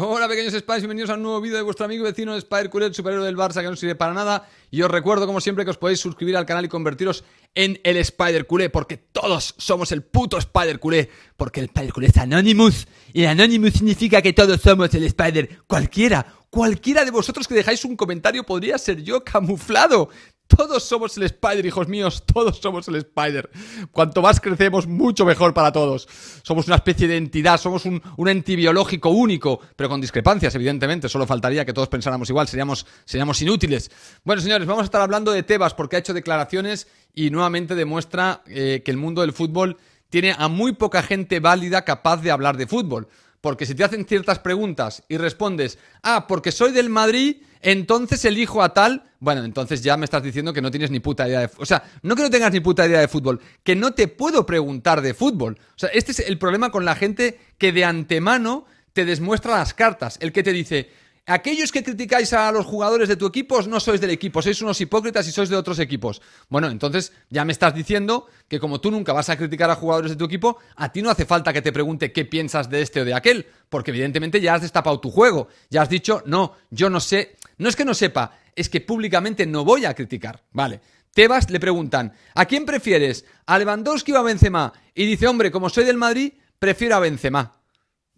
Hola pequeños Spies, bienvenidos a un nuevo vídeo de vuestro amigo vecino Spider el superhéroe del Barça que no sirve para nada. Y os recuerdo como siempre que os podéis suscribir al canal y convertiros en el Spider Culé, porque todos somos el puto Spider Culé, porque el Spider Culé es Anonymous, y el Anonymous significa que todos somos el Spider, cualquiera, cualquiera de vosotros que dejáis un comentario podría ser yo camuflado. Todos somos el Spider, hijos míos, todos somos el Spider. Cuanto más crecemos, mucho mejor para todos. Somos una especie de entidad, somos un, un ente biológico único, pero con discrepancias, evidentemente. Solo faltaría que todos pensáramos igual, seríamos, seríamos inútiles. Bueno, señores, vamos a estar hablando de Tebas porque ha hecho declaraciones y nuevamente demuestra eh, que el mundo del fútbol tiene a muy poca gente válida capaz de hablar de fútbol. Porque si te hacen ciertas preguntas y respondes, ah, porque soy del Madrid, entonces elijo a tal. Bueno, entonces ya me estás diciendo que no tienes ni puta idea de. O sea, no que no tengas ni puta idea de fútbol, que no te puedo preguntar de fútbol. O sea, este es el problema con la gente que de antemano te desmuestra las cartas. El que te dice Aquellos que criticáis a los jugadores de tu equipo no sois del equipo, sois unos hipócritas y sois de otros equipos. Bueno, entonces ya me estás diciendo que como tú nunca vas a criticar a jugadores de tu equipo, a ti no hace falta que te pregunte qué piensas de este o de aquel, porque evidentemente ya has destapado tu juego, ya has dicho, no, yo no sé, no es que no sepa, es que públicamente no voy a criticar, ¿vale? Tebas le preguntan, ¿a quién prefieres? ¿A Lewandowski o a Benzema? Y dice, hombre, como soy del Madrid, prefiero a Benzema.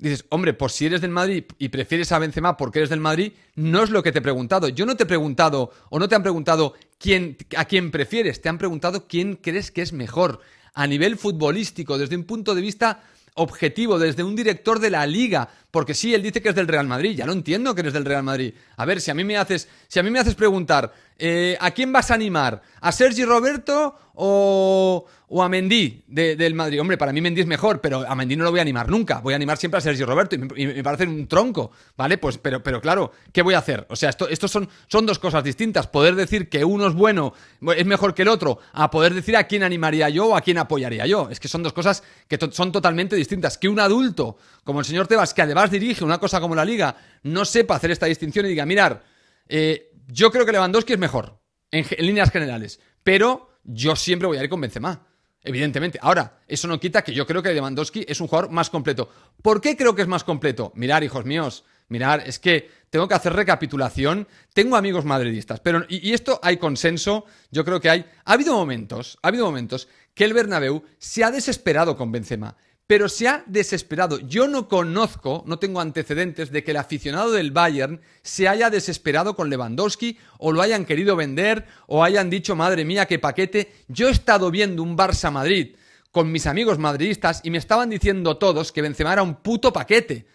Dices, hombre, por si eres del Madrid y prefieres a Benzema porque eres del Madrid, no es lo que te he preguntado. Yo no te he preguntado o no te han preguntado quién, a quién prefieres, te han preguntado quién crees que es mejor a nivel futbolístico, desde un punto de vista objetivo, desde un director de la liga, porque sí, él dice que es del Real Madrid, ya lo entiendo que eres del Real Madrid. A ver, si a mí me haces, si a mí me haces preguntar, eh, ¿a quién vas a animar? ¿A Sergi Roberto o, a Mendy del Madrid? Hombre, para mí Mendy es mejor, pero a Mendy no lo voy a animar nunca. Voy a animar siempre a Sergi Roberto y me, parece un tronco, ¿vale? Pues, pero, pero claro, ¿qué voy a hacer? O sea, estos son, son dos cosas distintas. Poder decir que uno es bueno, es mejor que el otro, a poder decir a quién animaría yo o a quién apoyaría yo. Es que son dos cosas que son totalmente distintas. Que un adulto, como el señor Tebas, que además dirige una cosa como la liga, no sepa hacer esta distinción y diga, mirar, eh, yo creo que Lewandowski es mejor, en, líneas generales, pero yo siempre voy a ir con Benzema, evidentemente. Ahora, eso no quita que yo creo que Lewandowski es un jugador más completo. ¿Por qué creo que es más completo? Mirar, hijos míos, mirar, es que tengo que hacer recapitulación, tengo amigos madridistas, pero y, y esto hay consenso, yo creo que hay... Ha habido momentos, ha habido momentos que el Bernabéu se ha desesperado con Benzema pero se ha desesperado. Yo no conozco, no tengo antecedentes de que el aficionado del Bayern se haya desesperado con Lewandowski o lo hayan querido vender o hayan dicho, madre mía, qué paquete. Yo he estado viendo un Barça Madrid con mis amigos madridistas y me estaban diciendo todos que Benzema era un puto paquete,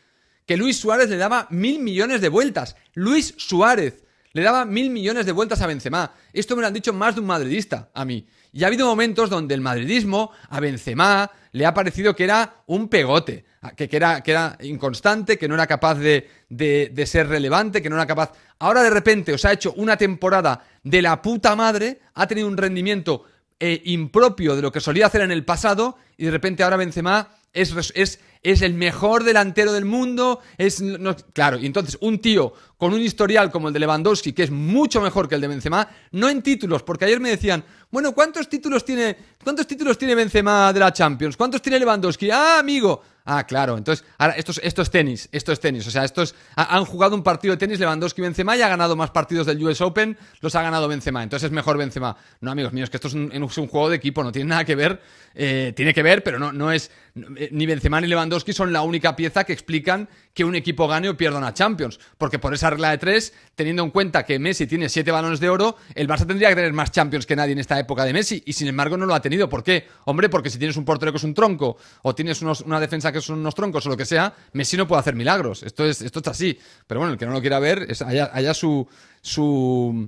que Luis Suárez le daba mil millones de vueltas. Luis Suárez, le daba mil millones de vueltas a Benzema. Esto me lo han dicho más de un madridista a mí. Y ha habido momentos donde el madridismo a Benzema le ha parecido que era un pegote, que, era, que era, inconstante, que no era capaz de, ser relevante, que no era capaz... Ahora de repente os ha hecho una temporada de la puta madre, ha tenido un rendimiento eh, impropio de lo que solía hacer en el pasado y de repente ahora Benzema es, es, el mejor delantero del mundo. Es, claro, y entonces un tío con un historial como el de Lewandowski, que es mucho mejor que el de Benzema, no en títulos, porque ayer me decían, bueno, ¿cuántos títulos tiene, cuántos títulos tiene Benzema de la Champions? ¿Cuántos tiene Lewandowski? Ah, amigo, Ah, claro. Entonces, ahora, esto es, tenis, esto es tenis. O sea, estos han jugado un partido de tenis Lewandowski Benzema y ha ganado más partidos del US Open, los ha ganado Benzema. Entonces es mejor Benzema. No, amigos míos, que esto es un, juego de equipo, no tiene nada que ver. Eh, tiene que ver, pero no, no es. Eh, ni Benzema ni Lewandowski son la única pieza que explican que un equipo gane o pierda una Champions. Porque por esa regla de tres, teniendo en cuenta que Messi tiene siete balones de oro, el Barça tendría que tener más Champions que nadie en esta época de Messi. Y sin embargo, no lo ha tenido. ¿Por qué? Hombre, porque si tienes un portero que es un tronco o tienes una defensa que son unos troncos o lo que sea, Messi no puede hacer milagros. Esto, es, esto está así. Pero bueno, el que no lo quiera ver, es allá, su, su,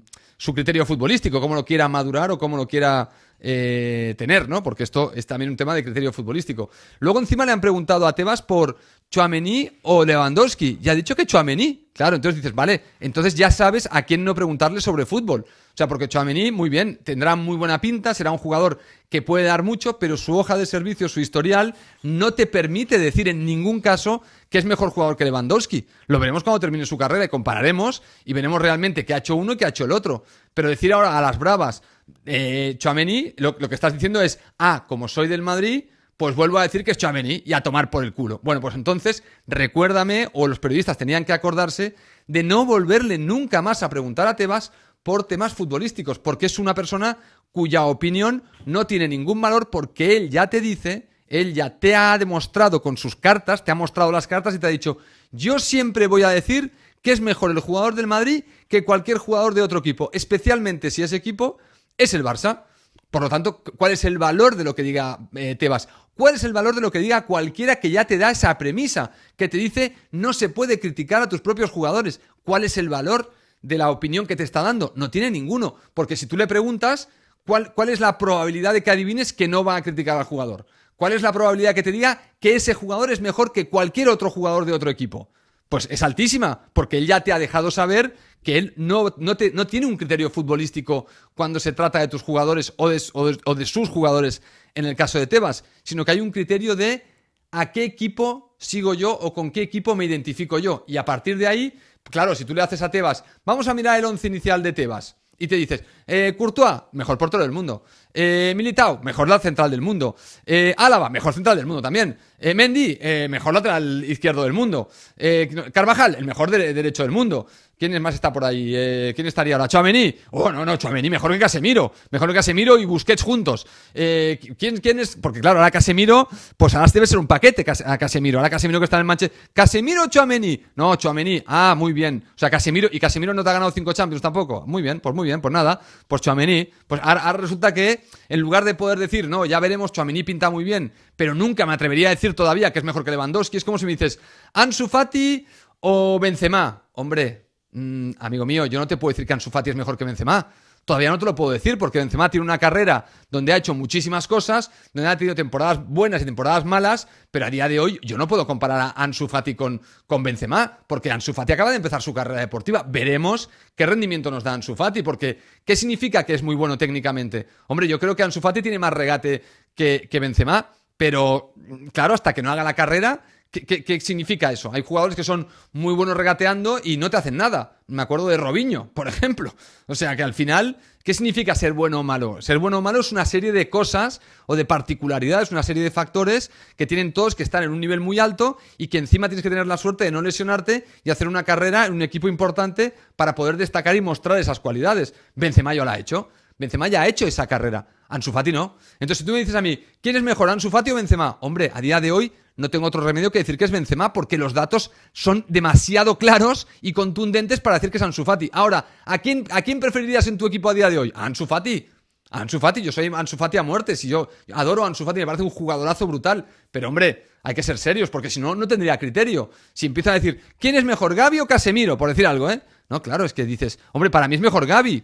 criterio futbolístico, cómo lo quiera madurar o cómo lo quiera eh, tener, ¿no? Porque esto es también un tema de criterio futbolístico. Luego encima le han preguntado a Tebas por Chuamení o Lewandowski. Y ha dicho que Chuamení. Claro, entonces dices, vale, entonces ya sabes a quién no preguntarle sobre fútbol. O sea, porque Chouameni, muy bien, tendrá muy buena pinta, será un jugador que puede dar mucho, pero su hoja de servicio, su historial, no te permite decir en ningún caso que es mejor jugador que Lewandowski. Lo veremos cuando termine su carrera y compararemos y veremos realmente qué ha hecho uno y qué ha hecho el otro. Pero decir ahora a las bravas, eh, Chouameni, lo, lo que estás diciendo es, ah, como soy del Madrid pues vuelvo a decir que es Chouameni y a tomar por el culo. Bueno, pues entonces recuérdame, o los periodistas tenían que acordarse, de no volverle nunca más a preguntar a Tebas por temas futbolísticos, porque es una persona cuya opinión no tiene ningún valor porque él ya te dice, él ya te ha demostrado con sus cartas, te ha mostrado las cartas y te ha dicho, yo siempre voy a decir que es mejor el jugador del Madrid que cualquier jugador de otro equipo, especialmente si ese equipo es el Barça. Por lo tanto, ¿cuál es el valor de lo que diga eh, Tebas? ¿Cuál es el valor de lo que diga cualquiera que ya te da esa premisa, que te dice no se puede criticar a tus propios jugadores? ¿Cuál es el valor de la opinión que te está dando? No tiene ninguno, porque si tú le preguntas, ¿cuál, cuál es la probabilidad de que adivines que no va a criticar al jugador? ¿Cuál es la probabilidad que te diga que ese jugador es mejor que cualquier otro jugador de otro equipo? Pues es altísima, porque él ya te ha dejado saber que él no, no, tiene un criterio futbolístico cuando se trata de tus jugadores o, de, o de, sus jugadores en el caso de Tebas, sino que hay un criterio de a qué equipo sigo yo o con qué equipo me identifico yo. Y a partir de ahí Claro, si tú le haces a Tebas, vamos a mirar el once inicial de Tebas. Y te dices, eh, Courtois, mejor todo del mundo. Eh, Militao, mejor lateral central del mundo. Eh, Álava, mejor central del mundo también. Eh, Mendy, eh, mejor lateral izquierdo del mundo. Eh, Carvajal, el mejor derecho del mundo. ¿Quién más está por ahí? Eh, ¿Quién estaría ahora? ¿Chuamení? Oh, no, no, Chuamení, mejor que Casemiro. Mejor que Casemiro y Busquets juntos. ¿quién, ¿Quién es? Porque claro, ahora Casemiro, pues ahora debe ser un paquete a Casemiro. Ahora Casemiro que está en el Manchester. ¿Casemiro o Chuamení? No, Chuamení. Ah, muy bien. O sea, Casemiro. Y Casemiro no te ha ganado cinco Champions tampoco. Muy bien, pues muy bien, pues nada. Pues Chuamení. Pues ahora resulta que en lugar de poder decir, no, ya veremos, Chuamini pinta muy bien, pero nunca me atrevería a decir todavía que es mejor que Lewandowski, es como si me dices, Ansu Fati o Benzema. Hombre, mm, amigo mío, yo no te puedo decir que Ansu Fati es mejor que Benzema todavía no te lo puedo decir porque Benzema tiene una carrera donde ha hecho muchísimas cosas, donde ha tenido temporadas buenas y temporadas malas, pero a día de hoy yo no puedo comparar a Ansu Fati con, con Benzema, porque Ansu Fati acaba de empezar su carrera deportiva. Veremos qué rendimiento nos da Ansu Fati, porque ¿qué significa que es muy bueno técnicamente? Hombre, yo creo que Ansu Fati tiene más regate que, que Benzema, pero claro, hasta que no haga la carrera ¿Qué, significa eso? Hay jugadores que son muy buenos regateando y no te hacen nada. Me acuerdo de Robinho, por ejemplo. O sea que al final, ¿qué significa ser bueno o malo? Ser bueno o malo es una serie de cosas o de particularidades, una serie de factores que tienen todos que estar en un nivel muy alto y que encima tienes que tener la suerte de no lesionarte y hacer una carrera en un equipo importante para poder destacar y mostrar esas cualidades. Benzema ya lo ha hecho. Benzema ya ha hecho esa carrera. Ansu Fati no. Entonces, si tú me dices a mí, ¿quién es mejor, Ansu Fati o Benzema? Hombre, a día de hoy no tengo otro remedio que decir que es Benzema porque los datos son demasiado claros y contundentes para decir que es Ansu Fati. Ahora, ¿a quién, a quién preferirías en tu equipo a día de hoy? Ansu Fati? Ansu Fati, yo soy Ansu Fati a muerte, si yo adoro a Ansu Fati, me parece un jugadorazo brutal, pero hombre, hay que ser serios porque si no no tendría criterio. Si empiezo a decir, ¿quién es mejor, Gabi o Casemiro? por decir algo, ¿eh? No, claro, es que dices, hombre, para mí es mejor Gabi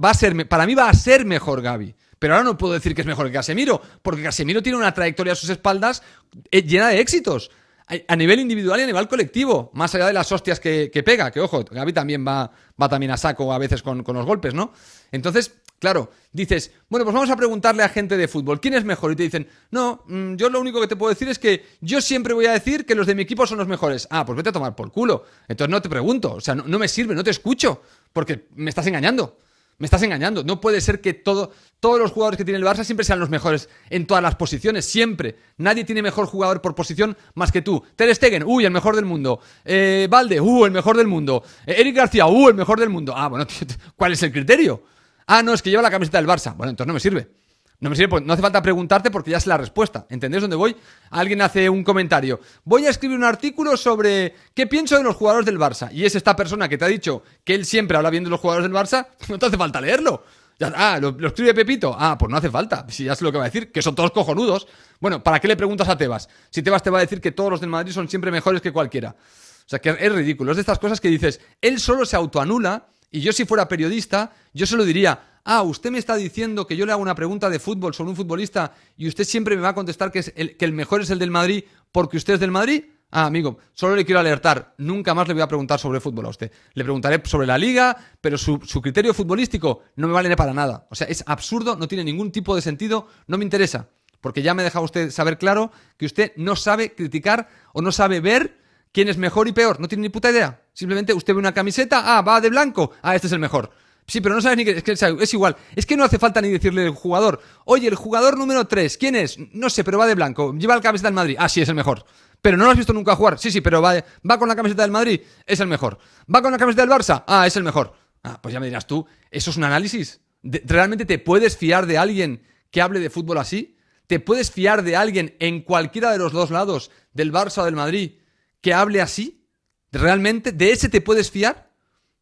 Va a para mí va a ser mejor Gabi pero ahora no puedo decir que es mejor que Casemiro, porque Casemiro tiene una trayectoria a sus espaldas eh, llena de éxitos. A nivel individual y a nivel colectivo, más allá de las hostias que, pega, que ojo, Gaby también va, va también a saco a veces con, los golpes, ¿no? Entonces, Claro, dices, bueno, pues vamos a preguntarle a gente de fútbol, ¿quién es mejor? Y te dicen, no, mm, yo lo único que te puedo decir es que yo siempre voy a decir que los de mi equipo son los mejores. Ah, pues vete a tomar por culo. Entonces no te pregunto, o sea, no me sirve, no te escucho, porque me estás engañando. Me estás engañando. No puede ser que todo, todos los jugadores que tiene el Barça siempre sean los mejores en todas las posiciones. Siempre. Nadie tiene mejor jugador por posición más que tú. Ter Stegen, uy, el mejor del mundo. Eh, Valde, uh, el mejor del mundo. Eh, Eric García, uh, el mejor del mundo. Ah, bueno, ¿cuál es el criterio? Ah, no, es que lleva la camiseta del Barça. Bueno, entonces no me sirve. No me sirve, pues, no hace falta preguntarte porque ya es la respuesta. ¿Entendéis dónde voy? Alguien hace un comentario. Voy a escribir un artículo sobre qué pienso de los jugadores del Barça. Y es esta persona que te ha dicho que él siempre habla bien de los jugadores del Barça. No te hace falta leerlo. Ah, ¿lo, ¿lo, escribe Pepito? Ah, pues no hace falta. Si ya sé lo que va a decir, que son todos cojonudos. Bueno, ¿para qué le preguntas a Tebas? Si Tebas te va a decir que todos los del Madrid son siempre mejores que cualquiera. O sea, que es ridículo. Es de estas cosas que dices, él solo se autoanula y yo si fuera periodista, yo se lo diría, ah, usted me está diciendo que yo le hago una pregunta de fútbol sobre un futbolista y usted siempre me va a contestar que, el, mejor es el del Madrid porque usted es del Madrid. Ah, amigo, solo le quiero alertar, nunca más le voy a preguntar sobre fútbol a usted. Le preguntaré sobre la liga, pero su, su, criterio futbolístico no me vale para nada. O sea, es absurdo, no tiene ningún tipo de sentido, no me interesa. Porque ya me deja usted saber claro que usted no sabe criticar o no sabe ver quién es mejor y peor. No tiene ni puta idea. Simplemente usted ve una camiseta, ah, va de blanco, ah, este es el mejor. Sí, pero no sabes ni que es, que es igual. Es que no hace falta ni decirle al jugador, oye, el jugador número 3, ¿quién es? No sé, pero va de blanco, lleva la camiseta del Madrid. Ah, sí, es el mejor. Pero no lo has visto nunca jugar. Sí, sí, pero va, va con la camiseta del Madrid, es el mejor. Va con la camiseta del Barça, ah, es el mejor. Ah, pues ya me dirás tú, ¿eso es un análisis? ¿Realmente te puedes fiar de alguien que hable de fútbol así? ¿Te puedes fiar de alguien en cualquiera de los dos lados, del Barça o del Madrid, que hable así? ¿Realmente de ese te puedes fiar?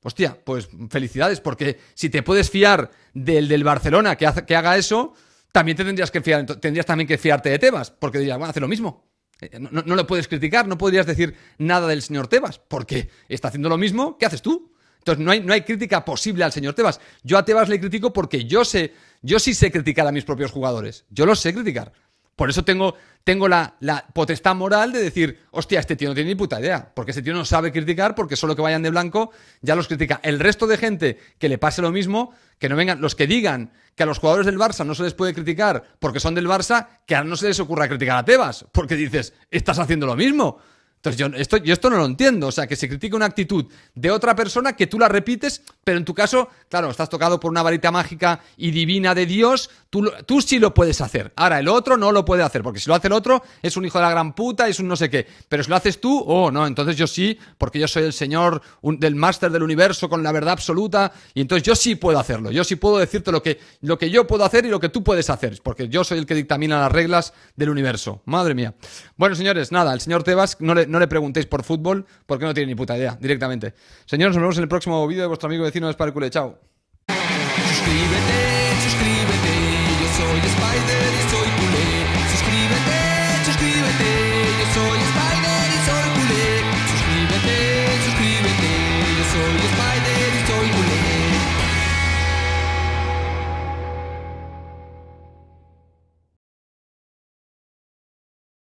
Hostia, pues felicidades, porque si te puedes fiar del, del Barcelona que, que haga eso, también te tendrías que fiar, tendrías también que fiarte de Tebas, porque dirías, bueno, hace lo mismo. Eh, no, no, lo puedes criticar, no podrías decir nada del señor Tebas, porque está haciendo lo mismo ¿qué haces tú. Entonces no hay, no hay crítica posible al señor Tebas. Yo a Tebas le critico porque yo sé, yo sí sé criticar a mis propios jugadores. Yo los sé criticar. Por eso tengo, tengo la, potestad moral de decir, hostia, este tío no tiene ni puta idea, porque este tío no sabe criticar, porque solo que vayan de blanco ya los critica. El resto de gente que le pase lo mismo, que no vengan, los que digan que a los jugadores del Barça no se les puede criticar porque son del Barça, que a no se les ocurra criticar a Tebas, porque dices, estás haciendo lo mismo. Entonces yo esto, yo esto no lo entiendo, o sea, que se critique una actitud de otra persona que tú la repites, pero en tu caso, claro, estás tocado por una varita mágica y divina de Dios, tú, tú sí lo puedes hacer. Ahora, el otro no lo puede hacer, porque si lo hace el otro es un hijo de la gran puta, es un no sé qué, pero si lo haces tú, oh, no, entonces yo sí, porque yo soy el Señor del máster del universo con la verdad absoluta, y entonces yo sí puedo hacerlo, yo sí puedo decirte lo que, lo que yo puedo hacer y lo que tú puedes hacer, porque yo soy el que dictamina las reglas del universo. Madre mía. Bueno, señores, nada, el señor Tebas no le no le preguntéis por fútbol porque no tiene ni puta idea, directamente. Señores, nos vemos en el próximo vídeo de vuestro amigo vecino de Sparkule. Chao.